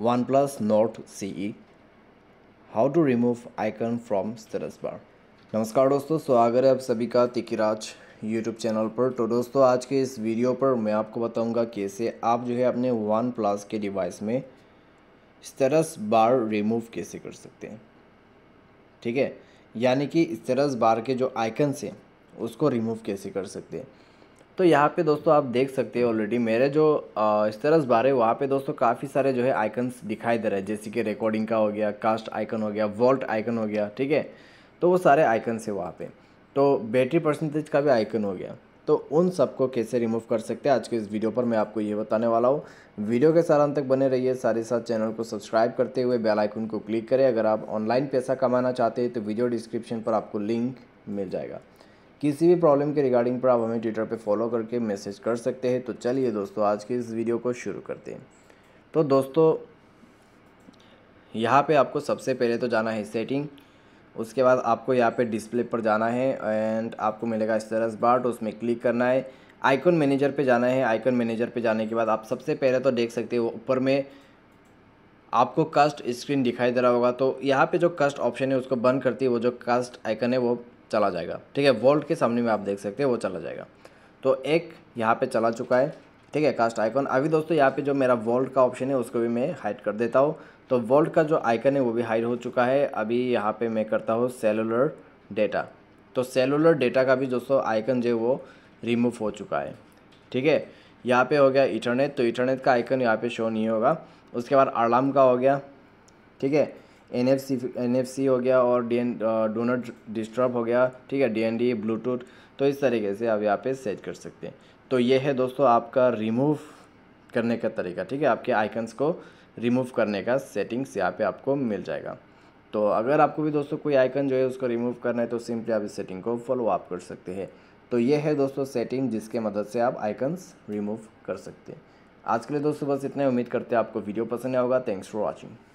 OnePlus Nord CE how to remove icon from status bar नमस्कार दोस्तों स्वागत है आप सभी का तिकिराज यूट्यूब चैनल पर तो दोस्तों आज के इस वीडियो पर मैं आपको बताऊंगा कैसे आप जो है अपने वन प्लस के डिवाइस में स्टेटस बार रिमूव कैसे कर सकते हैं ठीक है यानी कि स्टेटस बार के जो आइकन से उसको रिमूव कैसे कर सकते हैं तो यहाँ पे दोस्तों आप देख सकते हैं ऑलरेडी मेरे जो इस तरह से बारे वहाँ पे दोस्तों काफ़ी सारे जो है आइकन्स दिखाई दे रहे हैं जैसे कि रिकॉर्डिंग का हो गया कास्ट आइकन हो गया वॉल्ट आइकन हो गया ठीक है तो वो सारे आइकन्स है वहाँ पे तो बैटरी परसेंटेज का भी आइकन हो गया तो उन सबको कैसे रिमूव कर सकते हैं आज के इस वीडियो पर मैं आपको ये बताने वाला हूँ वीडियो के सारा तक बने रहिए सारे साथ चैनल को सब्सक्राइब करते हुए बेल आइकन को क्लिक करें अगर आप ऑनलाइन पैसा कमाना चाहते हैं तो वीडियो डिस्क्रिप्शन पर आपको लिंक मिल जाएगा किसी भी प्रॉब्लम के रिगार्डिंग पर आप हमें ट्विटर पर फॉलो करके मैसेज कर सकते हैं तो चलिए दोस्तों आज की इस वीडियो को शुरू करते हैं तो दोस्तों यहाँ पे आपको सबसे पहले तो जाना है सेटिंग उसके बाद आपको यहाँ पे डिस्प्ले पर जाना है एंड आपको मिलेगा इस तरह बार तो उसमें क्लिक करना है आइकन मैनेजर पे जाना है आइकन मैनेजर पे जाने के बाद आप सबसे पहले तो देख सकते हो ऊपर में आपको कस्ट स्क्रीन दिखाई दे रहा होगा तो यहाँ पे जो कस्ट ऑप्शन है उसको बंद करती है वो जो कस्ट आइकन है वो चला जाएगा ठीक है वोल्ट के सामने में आप देख सकते हैं वो चला जाएगा तो एक यहाँ पे चला चुका है ठीक है कास्ट आइकॉन अभी दोस्तों यहाँ पे जो मेरा वोल्ट का ऑप्शन है उसको भी मैं हाइड कर देता हूँ तो वोल्ट का जो आइकन है वो भी हाइड हो चुका है अभी यहाँ पर मैं करता हूँ सेलुलर डेटा तो सेलुलर डेटा का भी दोस्तों आइकन जो है वो रिमूव हो चुका है ठीक है यहाँ पे हो गया इंटरनेट तो इंटरनेट का आइकन यहाँ पे शो नहीं होगा उसके बाद अलार्म का हो गया ठीक है N F C N F C हो गया और डी एन डोनट डिस्टर्ब हो गया ठीक है डी एन डी ब्लूटूथ तो इस तरीके से आप यहाँ पे सेट कर सकते हैं तो ये है दोस्तों आपका रिमूव करने का तरीका ठीक है आपके आइकन्स को रिमूव करने का सेटिंग्स यहाँ पे आपको मिल जाएगा तो अगर आपको भी दोस्तों कोई आइकन जो है उसको रिमूव करना है तो सिंपली आप इस सेटिंग को फॉलो आप कर सकते हैं तो ये है दोस्तों सेटिंग जिसके मदद से आप आइकन्स रिमूव कर सकते हैं आज के लिए दोस्तों बस इतना उम्मीद करते हैं आपको वीडियो पसंद आया होगा थैंक्स फॉर वॉचिंग